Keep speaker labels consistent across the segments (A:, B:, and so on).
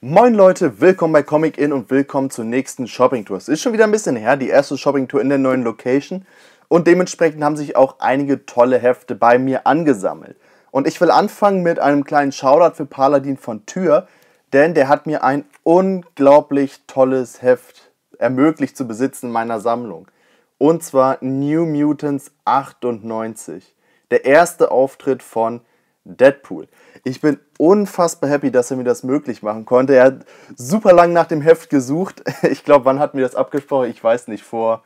A: Moin Leute, willkommen bei Comic Inn und willkommen zur nächsten Shopping Tour. Es ist schon wieder ein bisschen her, die erste Shopping Tour in der neuen Location und dementsprechend haben sich auch einige tolle Hefte bei mir angesammelt. Und ich will anfangen mit einem kleinen Shoutout für Paladin von Tür, denn der hat mir ein unglaublich tolles Heft ermöglicht zu besitzen in meiner Sammlung. Und zwar New Mutants 98, der erste Auftritt von Deadpool. Ich bin unfassbar happy, dass er mir das möglich machen konnte. Er hat super lang nach dem Heft gesucht. Ich glaube, wann hat mir das abgesprochen? Ich weiß nicht, vor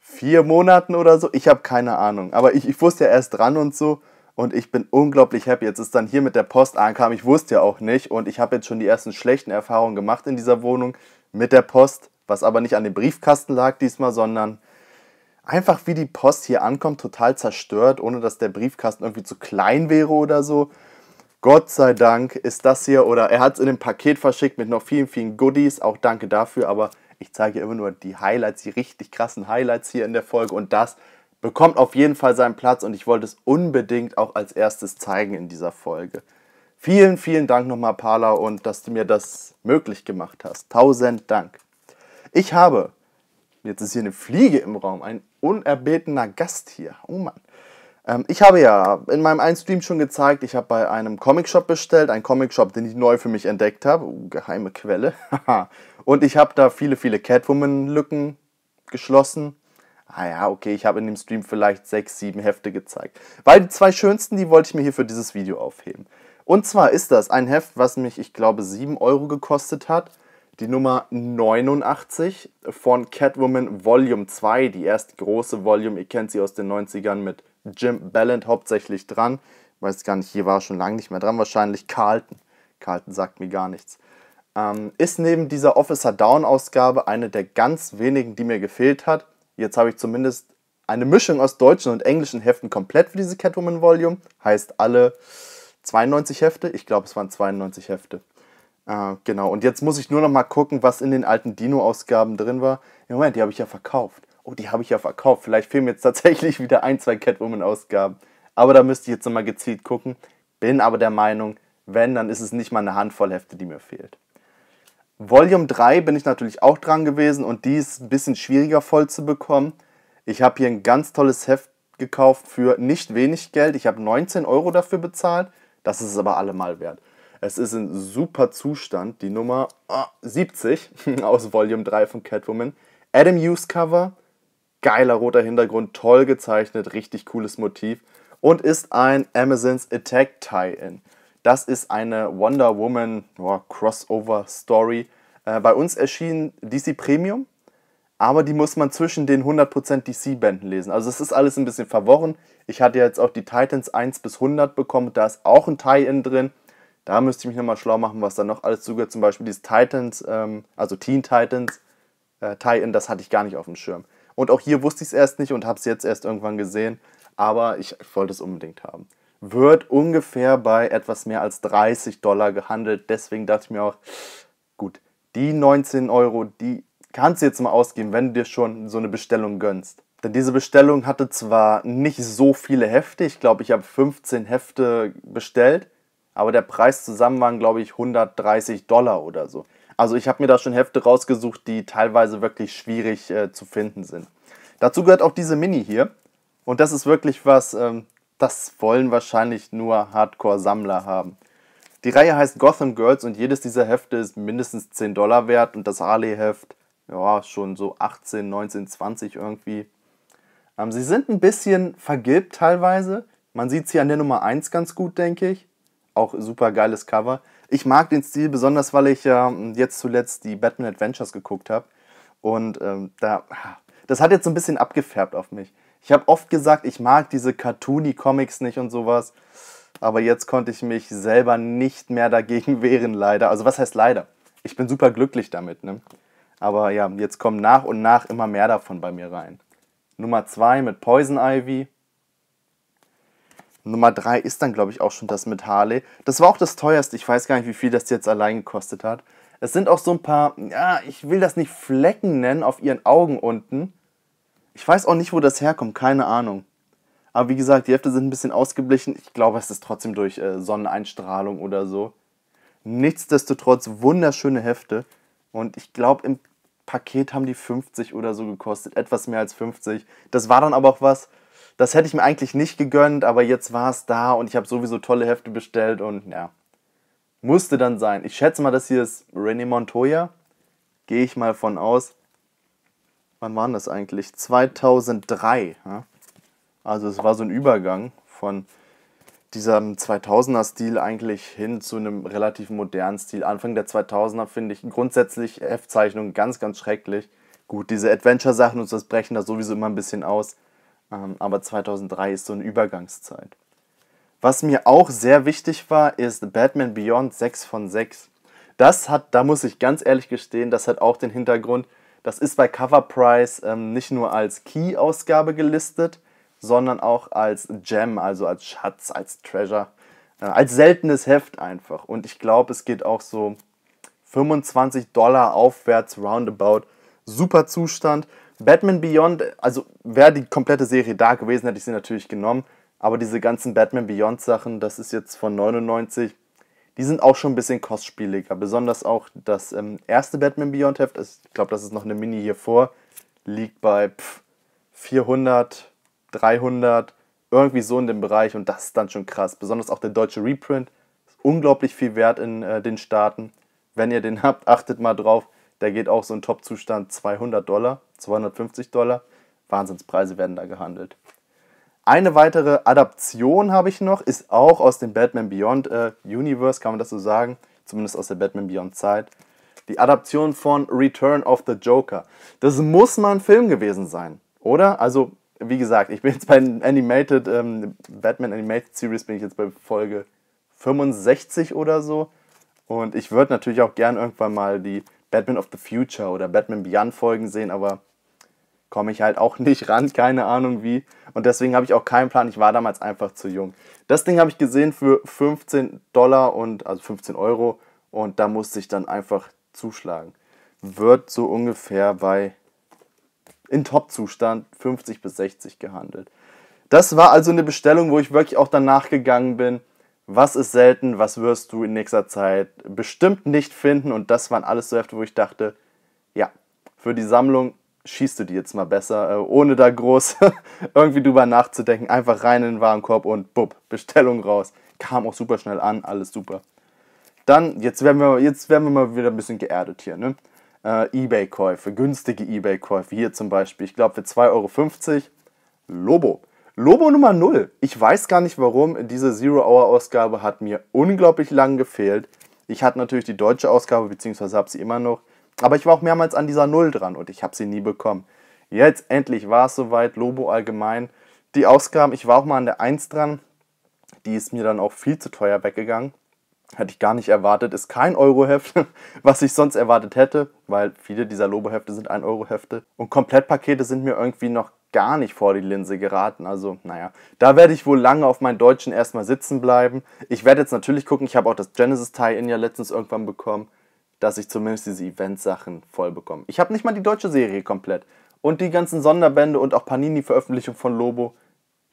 A: vier Monaten oder so. Ich habe keine Ahnung. Aber ich, ich wusste ja erst dran und so. Und ich bin unglaublich happy. Jetzt ist dann hier mit der Post ankam. Ich wusste ja auch nicht. Und ich habe jetzt schon die ersten schlechten Erfahrungen gemacht in dieser Wohnung mit der Post. Was aber nicht an dem Briefkasten lag diesmal, sondern einfach wie die Post hier ankommt, total zerstört, ohne dass der Briefkasten irgendwie zu klein wäre oder so. Gott sei Dank ist das hier, oder er hat es in dem Paket verschickt mit noch vielen, vielen Goodies. Auch danke dafür, aber ich zeige immer nur die Highlights, die richtig krassen Highlights hier in der Folge. Und das bekommt auf jeden Fall seinen Platz und ich wollte es unbedingt auch als erstes zeigen in dieser Folge. Vielen, vielen Dank nochmal, Paula, und dass du mir das möglich gemacht hast. Tausend Dank. Ich habe, jetzt ist hier eine Fliege im Raum, ein unerbetener Gast hier. Oh Mann. Ähm, ich habe ja in meinem einen Stream schon gezeigt, ich habe bei einem Comicshop bestellt, einen Comicshop, den ich neu für mich entdeckt habe, uh, geheime Quelle. und ich habe da viele, viele Catwoman-Lücken geschlossen. Ah ja, okay, ich habe in dem Stream vielleicht sechs, sieben Hefte gezeigt. Weil die zwei schönsten, die wollte ich mir hier für dieses Video aufheben. Und zwar ist das ein Heft, was mich, ich glaube, 7 Euro gekostet hat. Die Nummer 89 von Catwoman Volume 2, die erste große Volume. Ihr kennt sie aus den 90ern mit Jim Ballant hauptsächlich dran. Ich weiß gar nicht, hier war er schon lange nicht mehr dran, wahrscheinlich Carlton. Carlton sagt mir gar nichts. Ähm, ist neben dieser Officer Down Ausgabe eine der ganz wenigen, die mir gefehlt hat. Jetzt habe ich zumindest eine Mischung aus deutschen und englischen Heften komplett für diese Catwoman Volume. Heißt alle 92 Hefte. Ich glaube, es waren 92 Hefte. Äh, genau, und jetzt muss ich nur noch mal gucken, was in den alten Dino-Ausgaben drin war. Moment, die habe ich ja verkauft oh, die habe ich ja verkauft. Vielleicht fehlen mir jetzt tatsächlich wieder ein, zwei Catwoman-Ausgaben. Aber da müsste ich jetzt nochmal gezielt gucken. Bin aber der Meinung, wenn, dann ist es nicht mal eine Handvoll Hefte, die mir fehlt. Volume 3 bin ich natürlich auch dran gewesen und die ist ein bisschen schwieriger voll zu bekommen. Ich habe hier ein ganz tolles Heft gekauft für nicht wenig Geld. Ich habe 19 Euro dafür bezahlt. Das ist es aber allemal wert. Es ist in super Zustand, die Nummer 70 ah, aus Volume 3 von Catwoman. Adam Hughes Cover, geiler roter Hintergrund, toll gezeichnet, richtig cooles Motiv und ist ein Amazons Attack Tie-In. Das ist eine Wonder Woman oh, Crossover Story. Äh, bei uns erschien DC Premium, aber die muss man zwischen den 100% DC-Bänden lesen. Also es ist alles ein bisschen verworren. Ich hatte jetzt auch die Titans 1 bis 100 bekommen, da ist auch ein Tie-In drin. Da müsste ich mich nochmal schlau machen, was da noch alles zugehört. Zum Beispiel dieses Titans, ähm, also Teen Titans äh, Tie-In, das hatte ich gar nicht auf dem Schirm. Und auch hier wusste ich es erst nicht und habe es jetzt erst irgendwann gesehen. Aber ich wollte es unbedingt haben. Wird ungefähr bei etwas mehr als 30 Dollar gehandelt. Deswegen dachte ich mir auch, gut, die 19 Euro, die kannst du jetzt mal ausgeben, wenn du dir schon so eine Bestellung gönnst. Denn diese Bestellung hatte zwar nicht so viele Hefte, ich glaube, ich habe 15 Hefte bestellt, aber der Preis zusammen waren, glaube ich, 130 Dollar oder so. Also ich habe mir da schon Hefte rausgesucht, die teilweise wirklich schwierig äh, zu finden sind. Dazu gehört auch diese Mini hier. Und das ist wirklich was, ähm, das wollen wahrscheinlich nur Hardcore-Sammler haben. Die Reihe heißt Gotham Girls und jedes dieser Hefte ist mindestens 10 Dollar wert und das Harley-Heft, ja, schon so 18, 19, 20 irgendwie. Ähm, sie sind ein bisschen vergilbt teilweise. Man sieht es hier an der Nummer 1 ganz gut, denke ich. Auch super geiles Cover. Ich mag den Stil besonders, weil ich ja ähm, jetzt zuletzt die Batman Adventures geguckt habe. Und ähm, da, das hat jetzt so ein bisschen abgefärbt auf mich. Ich habe oft gesagt, ich mag diese Cartoony-Comics nicht und sowas. Aber jetzt konnte ich mich selber nicht mehr dagegen wehren, leider. Also was heißt leider? Ich bin super glücklich damit, ne? Aber ja, jetzt kommen nach und nach immer mehr davon bei mir rein. Nummer 2 mit Poison Ivy, Nummer 3 ist dann, glaube ich, auch schon das mit Harley. Das war auch das teuerste. Ich weiß gar nicht, wie viel das jetzt allein gekostet hat. Es sind auch so ein paar, ja, ich will das nicht Flecken nennen auf ihren Augen unten. Ich weiß auch nicht, wo das herkommt, keine Ahnung. Aber wie gesagt, die Hefte sind ein bisschen ausgeblichen. Ich glaube, es ist trotzdem durch äh, Sonneneinstrahlung oder so. Nichtsdestotrotz wunderschöne Hefte. Und ich glaube, im Paket haben die 50 oder so gekostet. Etwas mehr als 50. Das war dann aber auch was, das hätte ich mir eigentlich nicht gegönnt, aber jetzt war es da und ich habe sowieso tolle Hefte bestellt und ja, musste dann sein. Ich schätze mal, das hier ist René Montoya, gehe ich mal von aus. Wann waren das eigentlich? 2003. Ja? Also es war so ein Übergang von diesem 2000er-Stil eigentlich hin zu einem relativ modernen Stil. Anfang der 2000er finde ich grundsätzlich Heftzeichnungen ganz, ganz schrecklich. Gut, diese Adventure-Sachen und das brechen da sowieso immer ein bisschen aus. Ähm, aber 2003 ist so eine Übergangszeit. Was mir auch sehr wichtig war, ist Batman Beyond 6 von 6. Das hat, da muss ich ganz ehrlich gestehen, das hat auch den Hintergrund, das ist bei Cover Price ähm, nicht nur als Key-Ausgabe gelistet, sondern auch als Gem, also als Schatz, als Treasure, äh, als seltenes Heft einfach. Und ich glaube, es geht auch so 25 Dollar aufwärts, roundabout. Super Zustand. Batman Beyond, also wäre die komplette Serie da gewesen, hätte ich sie natürlich genommen. Aber diese ganzen Batman Beyond Sachen, das ist jetzt von 99, die sind auch schon ein bisschen kostspieliger. Besonders auch das ähm, erste Batman Beyond Heft, ich glaube, das ist noch eine Mini hier vor, liegt bei pff, 400, 300, irgendwie so in dem Bereich und das ist dann schon krass. Besonders auch der deutsche Reprint ist unglaublich viel wert in äh, den Staaten. Wenn ihr den habt, achtet mal drauf. Der geht auch so in Top-Zustand 200 Dollar. 250 Dollar. Wahnsinnspreise werden da gehandelt. Eine weitere Adaption habe ich noch, ist auch aus dem Batman Beyond äh, Universe, kann man das so sagen, zumindest aus der Batman Beyond Zeit. Die Adaption von Return of the Joker. Das muss mal ein Film gewesen sein, oder? Also, wie gesagt, ich bin jetzt bei Animated, ähm, Batman Animated Series bin ich jetzt bei Folge 65 oder so. Und ich würde natürlich auch gern irgendwann mal die Batman of the Future oder Batman Beyond Folgen sehen, aber komme ich halt auch nicht ran, keine Ahnung wie. Und deswegen habe ich auch keinen Plan, ich war damals einfach zu jung. Das Ding habe ich gesehen für 15 Dollar und, also 15 Euro und da musste ich dann einfach zuschlagen. Wird so ungefähr bei, in Top-Zustand, 50 bis 60 gehandelt. Das war also eine Bestellung, wo ich wirklich auch danach gegangen bin. Was ist selten, was wirst du in nächster Zeit bestimmt nicht finden und das waren alles so Hefte, wo ich dachte, ja, für die Sammlung schießt du die jetzt mal besser, äh, ohne da groß irgendwie drüber nachzudenken. Einfach rein in den Warenkorb und bupp, Bestellung raus. Kam auch super schnell an, alles super. Dann, jetzt werden wir, jetzt werden wir mal wieder ein bisschen geerdet hier, ne? Äh, Ebay-Käufe, günstige Ebay-Käufe. Hier zum Beispiel, ich glaube für 2,50 Euro Lobo. Lobo Nummer 0. Ich weiß gar nicht warum, diese Zero-Hour-Ausgabe hat mir unglaublich lang gefehlt. Ich hatte natürlich die deutsche Ausgabe, beziehungsweise habe sie immer noch. Aber ich war auch mehrmals an dieser Null dran und ich habe sie nie bekommen. Jetzt endlich war es soweit, Lobo allgemein. Die Ausgaben, ich war auch mal an der 1 dran, die ist mir dann auch viel zu teuer weggegangen. Hätte ich gar nicht erwartet, ist kein Euroheft, was ich sonst erwartet hätte, weil viele dieser Lobo-Hefte sind 1 Euro-Hefte. Und Komplettpakete sind mir irgendwie noch gar nicht vor die Linse geraten. Also, naja, da werde ich wohl lange auf meinen Deutschen erstmal sitzen bleiben. Ich werde jetzt natürlich gucken, ich habe auch das Genesis-Tie-In ja letztens irgendwann bekommen dass ich zumindest diese Event-Sachen voll bekomme. Ich habe nicht mal die deutsche Serie komplett. Und die ganzen Sonderbände und auch Panini-Veröffentlichung von Lobo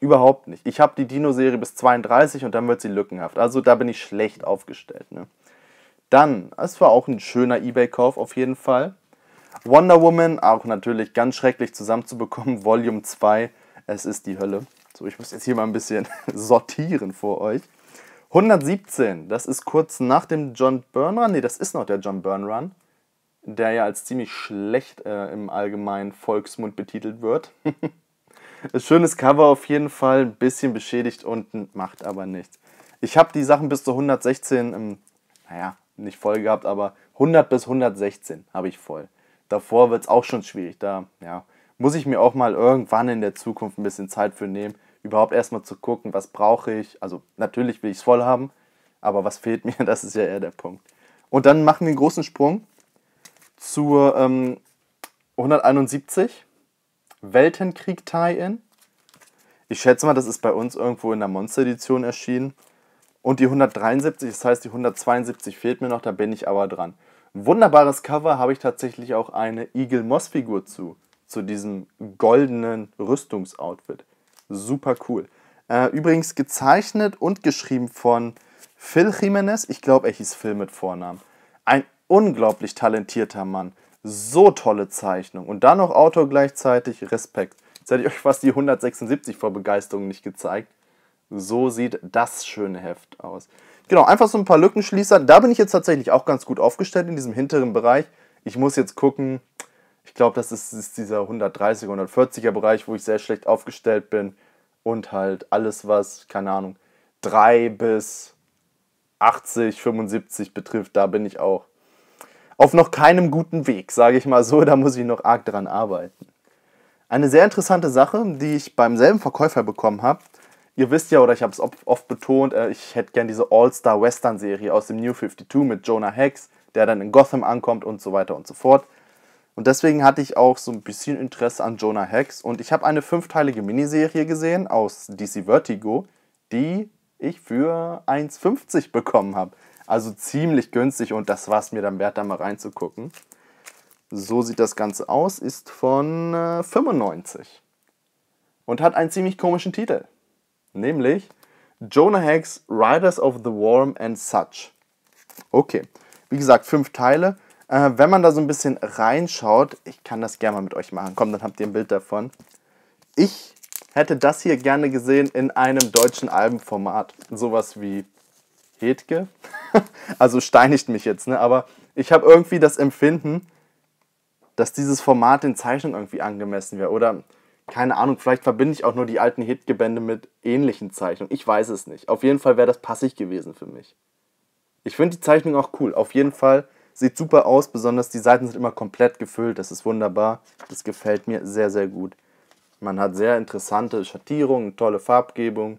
A: überhaupt nicht. Ich habe die Dino-Serie bis 32 und dann wird sie lückenhaft. Also da bin ich schlecht aufgestellt. Ne? Dann, es war auch ein schöner Ebay-Kauf auf jeden Fall. Wonder Woman, auch natürlich ganz schrecklich zusammenzubekommen. Volume 2, es ist die Hölle. So, ich muss jetzt hier mal ein bisschen sortieren vor euch. 117, das ist kurz nach dem John Burn Run. Ne, das ist noch der John Burn Run, der ja als ziemlich schlecht äh, im allgemeinen Volksmund betitelt wird. Ein schönes Cover auf jeden Fall, ein bisschen beschädigt unten, macht aber nichts. Ich habe die Sachen bis zu 116, ähm, naja, nicht voll gehabt, aber 100 bis 116 habe ich voll. Davor wird es auch schon schwierig. Da ja, muss ich mir auch mal irgendwann in der Zukunft ein bisschen Zeit für nehmen überhaupt erstmal zu gucken, was brauche ich. Also natürlich will ich es voll haben, aber was fehlt mir, das ist ja eher der Punkt. Und dann machen wir einen großen Sprung zur ähm, 171 Weltenkrieg Tie-In. Ich schätze mal, das ist bei uns irgendwo in der Monster-Edition erschienen. Und die 173, das heißt die 172 fehlt mir noch, da bin ich aber dran. Wunderbares Cover habe ich tatsächlich auch eine Eagle Moss Figur zu, zu diesem goldenen Rüstungsoutfit. Super cool. Äh, übrigens gezeichnet und geschrieben von Phil Jimenez. Ich glaube, er hieß Phil mit Vornamen. Ein unglaublich talentierter Mann. So tolle Zeichnung. Und dann noch Autor gleichzeitig. Respekt. Jetzt hätte ich euch fast die 176 vor Begeisterung nicht gezeigt. So sieht das schöne Heft aus. Genau, einfach so ein paar Lückenschließer. Da bin ich jetzt tatsächlich auch ganz gut aufgestellt in diesem hinteren Bereich. Ich muss jetzt gucken, ich glaube, das ist, ist dieser 130er, 140er Bereich, wo ich sehr schlecht aufgestellt bin. Und halt alles, was, keine Ahnung, 3 bis 80, 75 betrifft, da bin ich auch auf noch keinem guten Weg, sage ich mal so. Da muss ich noch arg dran arbeiten. Eine sehr interessante Sache, die ich beim selben Verkäufer bekommen habe, ihr wisst ja, oder ich habe es oft betont, äh, ich hätte gern diese All-Star-Western-Serie aus dem New 52 mit Jonah Hex, der dann in Gotham ankommt und so weiter und so fort. Und deswegen hatte ich auch so ein bisschen Interesse an Jonah Hex. Und ich habe eine fünfteilige Miniserie gesehen aus DC Vertigo, die ich für 1,50 bekommen habe. Also ziemlich günstig und das war es mir dann wert, da mal reinzugucken. So sieht das Ganze aus, ist von äh, 95 und hat einen ziemlich komischen Titel, nämlich Jonah Hex Riders of the Worm and Such. Okay, wie gesagt, fünf Teile äh, wenn man da so ein bisschen reinschaut, ich kann das gerne mal mit euch machen. Komm, dann habt ihr ein Bild davon. Ich hätte das hier gerne gesehen in einem deutschen Albenformat. Sowas wie Hedke. also steinigt mich jetzt, ne? Aber ich habe irgendwie das Empfinden, dass dieses Format den Zeichnungen irgendwie angemessen wäre. Oder keine Ahnung, vielleicht verbinde ich auch nur die alten Hetke-Bände mit ähnlichen Zeichnungen. Ich weiß es nicht. Auf jeden Fall wäre das passig gewesen für mich. Ich finde die Zeichnung auch cool. Auf jeden Fall Sieht super aus, besonders die Seiten sind immer komplett gefüllt. Das ist wunderbar. Das gefällt mir sehr, sehr gut. Man hat sehr interessante Schattierungen, tolle Farbgebung.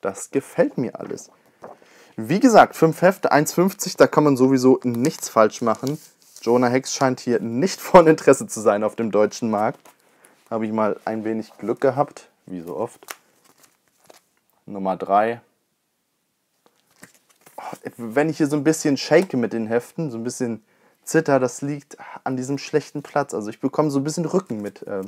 A: Das gefällt mir alles. Wie gesagt, 5 Hefte, 1,50, da kann man sowieso nichts falsch machen. Jonah Hex scheint hier nicht von Interesse zu sein auf dem deutschen Markt. Habe ich mal ein wenig Glück gehabt, wie so oft. Nummer 3, wenn ich hier so ein bisschen shake mit den Heften, so ein bisschen zitter, das liegt an diesem schlechten Platz. Also ich bekomme so ein bisschen Rücken mit äh,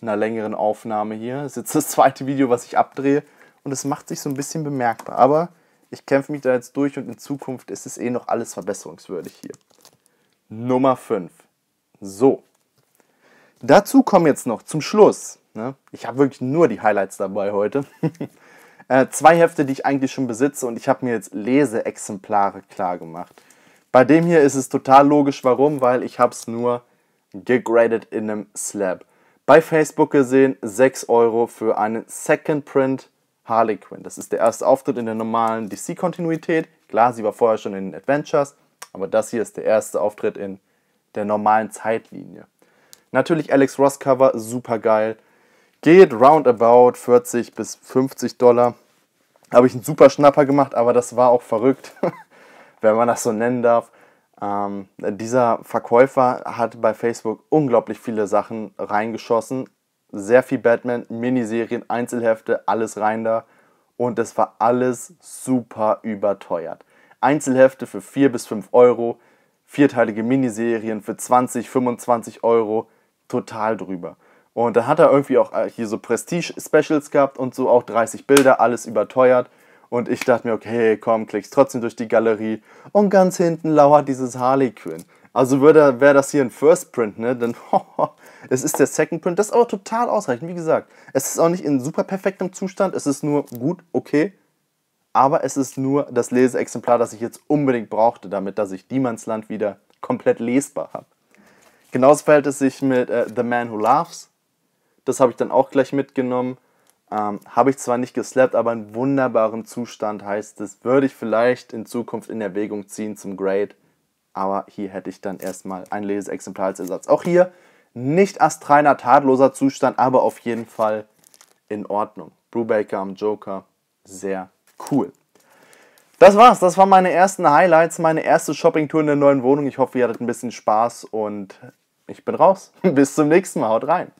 A: einer längeren Aufnahme hier. Das ist jetzt das zweite Video, was ich abdrehe und es macht sich so ein bisschen bemerkbar. Aber ich kämpfe mich da jetzt durch und in Zukunft ist es eh noch alles verbesserungswürdig hier. Nummer 5. So. Dazu kommen jetzt noch zum Schluss. Ne? Ich habe wirklich nur die Highlights dabei heute. Äh, zwei Hefte, die ich eigentlich schon besitze und ich habe mir jetzt Leseexemplare klar gemacht. Bei dem hier ist es total logisch, warum, weil ich habe es nur gegradet in einem Slab. Bei Facebook gesehen 6 Euro für einen Second Print Harlequin. Das ist der erste Auftritt in der normalen DC-Kontinuität. Klar, sie war vorher schon in den Adventures, aber das hier ist der erste Auftritt in der normalen Zeitlinie. Natürlich Alex Ross Cover, super geil. Geht roundabout 40 bis 50 Dollar. Habe ich einen super Schnapper gemacht, aber das war auch verrückt, wenn man das so nennen darf. Ähm, dieser Verkäufer hat bei Facebook unglaublich viele Sachen reingeschossen. Sehr viel Batman, Miniserien, Einzelhefte, alles rein da. Und es war alles super überteuert. Einzelhefte für 4 bis 5 Euro, vierteilige Miniserien für 20, 25 Euro, total drüber. Und da hat er irgendwie auch äh, hier so Prestige-Specials gehabt und so auch 30 Bilder, alles überteuert. Und ich dachte mir, okay, komm, klickst trotzdem durch die Galerie. Und ganz hinten lauert dieses Harley Quinn. Also wäre das hier ein First Print, ne? Dann, oh, es ist der Second Print. Das ist aber total ausreichend, wie gesagt. Es ist auch nicht in super perfektem Zustand. Es ist nur gut, okay. Aber es ist nur das Leseexemplar, das ich jetzt unbedingt brauchte, damit dass ich Diemannsland wieder komplett lesbar habe. Genauso verhält es sich mit äh, The Man Who Laughs. Das habe ich dann auch gleich mitgenommen. Ähm, habe ich zwar nicht geslappt, aber in wunderbarem Zustand heißt es, würde ich vielleicht in Zukunft in Erwägung ziehen zum Grade. Aber hier hätte ich dann erstmal ein Leseexemplar als Ersatz. Auch hier nicht astreiner, tatloser Zustand, aber auf jeden Fall in Ordnung. Brubaker am Joker, sehr cool. Das war's, das waren meine ersten Highlights, meine erste Shoppingtour in der neuen Wohnung. Ich hoffe, ihr hattet ein bisschen Spaß und ich bin raus. Bis zum nächsten Mal, haut rein.